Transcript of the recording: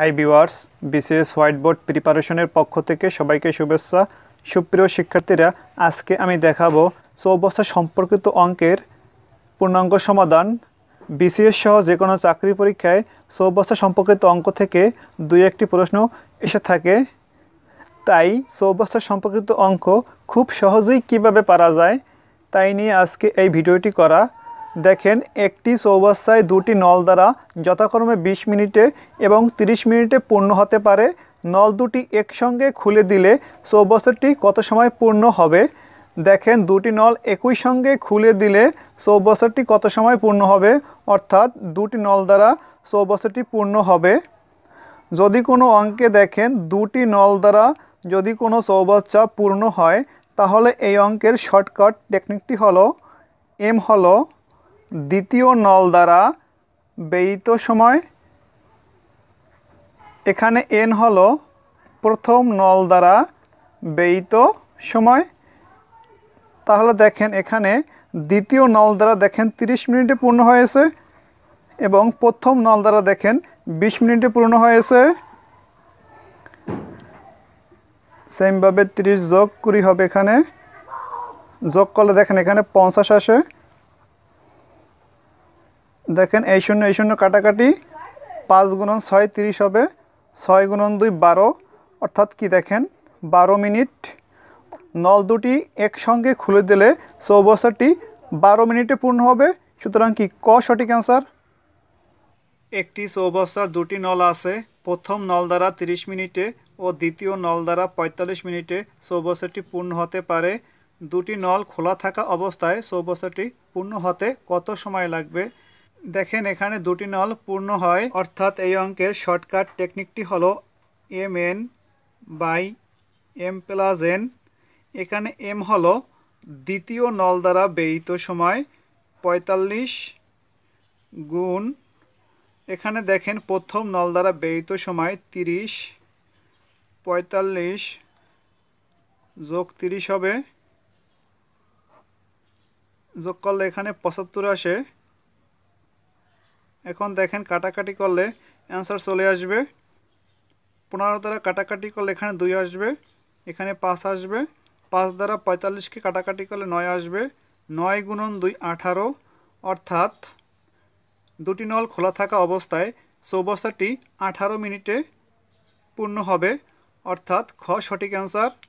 high বিওয়ার্স BCS white board প্রিপারেশনের পক্ষ থেকে সবাইকে শুভেচ্ছা সুপ্রিয় শিক্ষার্থীরা আজকে আমি দেখাবো চৌবস্থা সম্পর্কিত অঙ্কের পূর্ণাঙ্গ সমাধান বিসিএস সহ যে কোনো চাকরি পরীক্ষায় চৌবস্থা সম্পর্কিত অঙ্ক থেকে দুই একটি প্রশ্ন এসে থাকে তাই চৌবস্থা সম্পর্কিত অঙ্ক খুব সহজেই কিভাবে পারা যায় তাই নিয়ে আজকে এই ভিডিওটি করা দেখেন একটি চৌবাস্তায় দুটি নল দ্বারা যথাক্রমে ২০ মিনিটে এবং ৩০ মিনিটে পূর্ণ হতে পারে নল দুটি একসঙ্গে খুলে দিলে চৌবাস্তাটি কত সময় পূর্ণ হবে দেখেন দুটি নল একই সঙ্গে খুলে দিলে চৌবাস্তাটি কত সময় পূর্ণ হবে অর্থাৎ দুটি নল দ্বারা চৌবাস্তাটি পূর্ণ হবে যদি কোনো অঙ্কে দেখেন দুটি নল দ্বারা যদি কোনো চৌবাচ্চা পূর্ণ হয় তাহলে এই অঙ্কের শর্টকাট টেকনিকটি হলো এম হলো দ্বিতীয় নল দ্বারা ব্যয়িত সময় এখানে এন হল প্রথম নল দ্বারা ব্যয়িত সময় তাহলে দেখেন এখানে দ্বিতীয় নল দ্বারা দেখেন 30 মিনিটে পূর্ণ হয়েছে এবং প্রথম নল দ্বারা দেখেন 20 মিনিটে পূর্ণ হয়েছে সেমভাবে 30 যোগ কুড়ি হবে এখানে যোগ করলে দেখেন এখানে পঞ্চাশ আসে দেখেন এই শূন্য এই শূন্য কাটাকাটি পাঁচ গুণন ছয় তিরিশ হবে ছয় গুণন দুই বারো অর্থাৎ কি দেখেন বারো মিনিট নল দুটি একসঙ্গে খুলে দিলে চৌবছরটি বারো মিনিটে পূর্ণ হবে সুতরাং কি ক সঠিক অ্যান্সার একটি চৌবছর দুটি নল আছে প্রথম নল দ্বারা তিরিশ মিনিটে ও দ্বিতীয় নল দ্বারা পঁয়তাল্লিশ মিনিটে চৌবছরটি পূর্ণ হতে পারে দুটি নল খোলা থাকা অবস্থায় চৌবছরটি পূর্ণ হতে কত সময় লাগবে দেখেন এখানে দুটি নল পূর্ণ হয় অর্থাৎ এই অঙ্কের শর্টকাট টেকনিকটি হল M N by M plus N এখানে এম হল দ্বিতীয় নল দ্বারা ব্যয়িত সময় পঁয়তাল্লিশ গুণ এখানে দেখেন প্রথম নল দ্বারা ব্যয়িত সময় তিরিশ পঁয়তাল্লিশ যোগ তিরিশ হবে যোগ করলে এখানে পঁচাত্তর আসে এখন দেখেন কাটাকাটি করলে অ্যান্সার চলে আসবে পনেরো দ্বারা কাটাকাটি করলে এখানে দুই আসবে এখানে পাঁচ আসবে পাঁচ দ্বারা পঁয়তাল্লিশকে কাটাকাটি করলে নয় আসবে নয় গুণন দুই আঠারো অর্থাৎ দুটি নল খোলা থাকা অবস্থায় চৌবস্তাটি আঠারো মিনিটে পূর্ণ হবে অর্থাৎ খ সঠিক অ্যান্সার